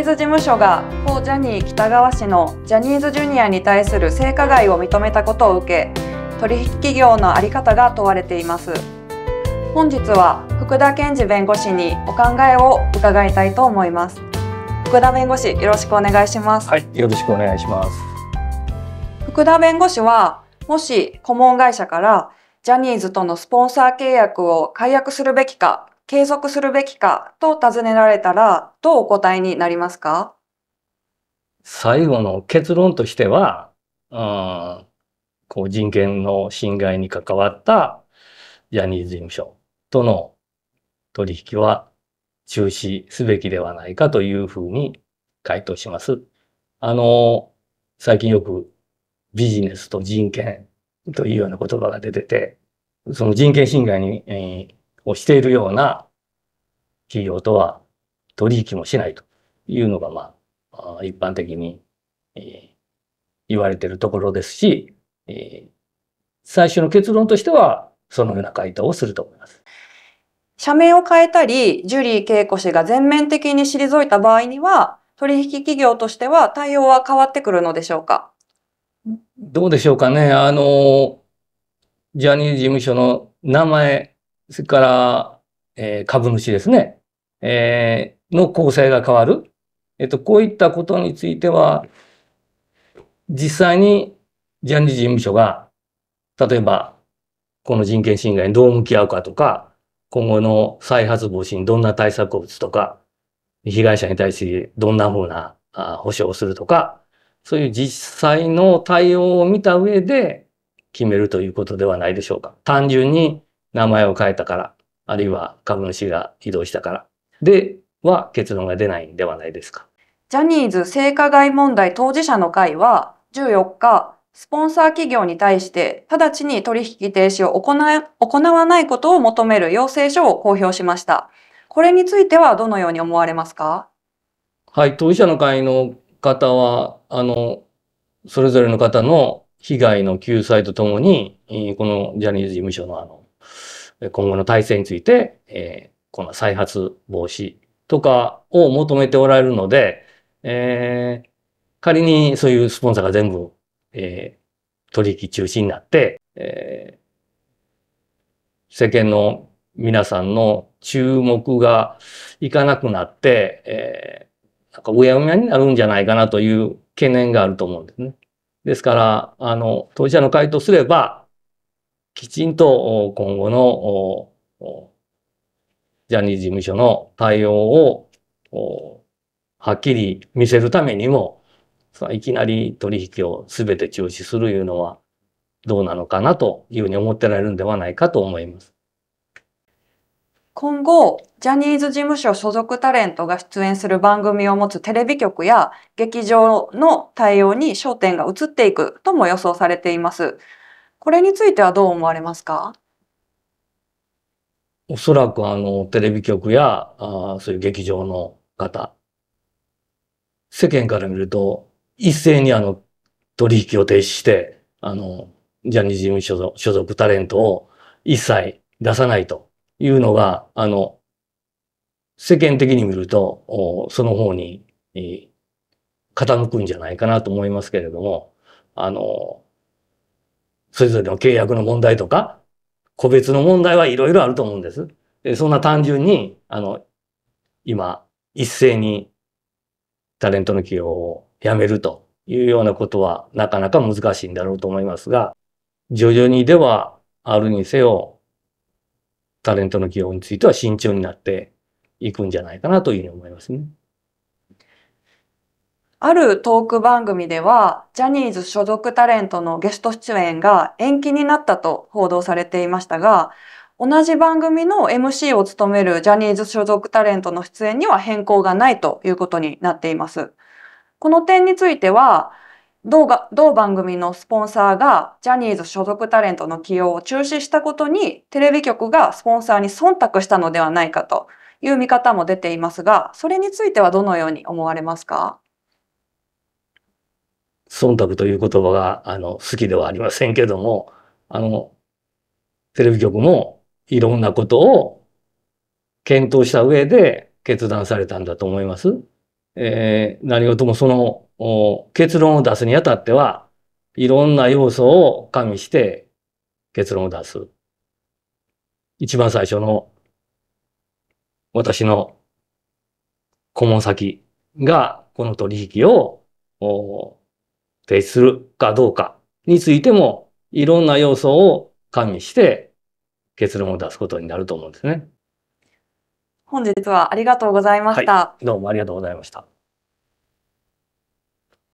ーズ事務所が当ジャニー喜多川氏のジャニーズジュニアに対する性加害を認めたことを受け取引企業の在り方が問われています本日は福田健二弁護士にお考えを伺いたいと思います福田弁護士よろしくお願いしますはいよろしくお願いします福田弁護士はもし顧問会社からジャニーズとのスポンサー契約を解約するべきか継続するべきかと尋ねられたら、どうお答えになりますか最後の結論としては、うん、こう人権の侵害に関わったジャニーズ事務所との取引は中止すべきではないかというふうに回答します。あの、最近よくビジネスと人権というような言葉が出てて、その人権侵害に、えー、をしているような企業とは取引もしないというのが、まあ、一般的に、え言われているところですし、え最初の結論としては、そのような回答をすると思います。社名を変えたり、ジュリー恵子氏が全面的に退いた場合には、取引企業としては対応は変わってくるのでしょうかどうでしょうかね。あの、ジャニーズ事務所の名前それから、えー、株主ですね、えー、の構成が変わる。えっと、こういったことについては、実際にジャニーズ事務所が、例えば、この人権侵害にどう向き合うかとか、今後の再発防止にどんな対策を打つとか、被害者に対してどんなふうな保障をするとか、そういう実際の対応を見た上で決めるということではないでしょうか。単純に名前を変えたから、あるいは株主が移動したから、では結論が出ないんではないですか。ジャニーズ性加害問題当事者の会は、14日、スポンサー企業に対して直ちに取引停止を行行わないことを求める要請書を公表しました。これについてはどのように思われますかはい、当事者の会の方は、あの、それぞれの方の被害の救済とともに、このジャニーズ事務所のあの、今後の体制について、えー、この再発防止とかを求めておられるので、えー、仮にそういうスポンサーが全部、えー、取引中止になって、えー、世間の皆さんの注目がいかなくなって、えー、なんかうやうやになるんじゃないかなという懸念があると思うんですね。ですから、あの、当事者の回答すれば、きちんと今後のジャニーズ事務所の対応をはっきり見せるためにも、いきなり取引を全て中止するいうのはどうなのかなというふうに思ってられるんではないかと思います。今後、ジャニーズ事務所所属タレントが出演する番組を持つテレビ局や劇場の対応に焦点が移っていくとも予想されています。これについてはどう思われますかおそらくあの、テレビ局や、あそういう劇場の方、世間から見ると、一斉にあの、取引を停止して、あの、ジャニーズ事務所属所属タレントを一切出さないというのが、あの、世間的に見ると、おその方に、えー、傾くんじゃないかなと思いますけれども、あの、それぞれの契約の問題とか、個別の問題はいろいろあると思うんです。でそんな単純に、あの、今、一斉にタレントの起用をやめるというようなことはなかなか難しいんだろうと思いますが、徐々にではあるにせよ、タレントの起用については慎重になっていくんじゃないかなというふうに思いますね。あるトーク番組では、ジャニーズ所属タレントのゲスト出演が延期になったと報道されていましたが、同じ番組の MC を務めるジャニーズ所属タレントの出演には変更がないということになっています。この点については、同が同番組のスポンサーがジャニーズ所属タレントの起用を中止したことにテレビ局がスポンサーに忖度したのではないかという見方も出ていますが、それについてはどのように思われますか忖度という言葉が、あの、好きではありませんけども、あの、テレビ局もいろんなことを検討した上で決断されたんだと思います。えー、何事もその結論を出すにあたっては、いろんな要素を加味して結論を出す。一番最初の私の顧問先がこの取引を提出するかどうかについても、いろんな要素を加味して結論を出すことになると思うんですね。本日はありがとうございました。はい、どうもありがとうございました。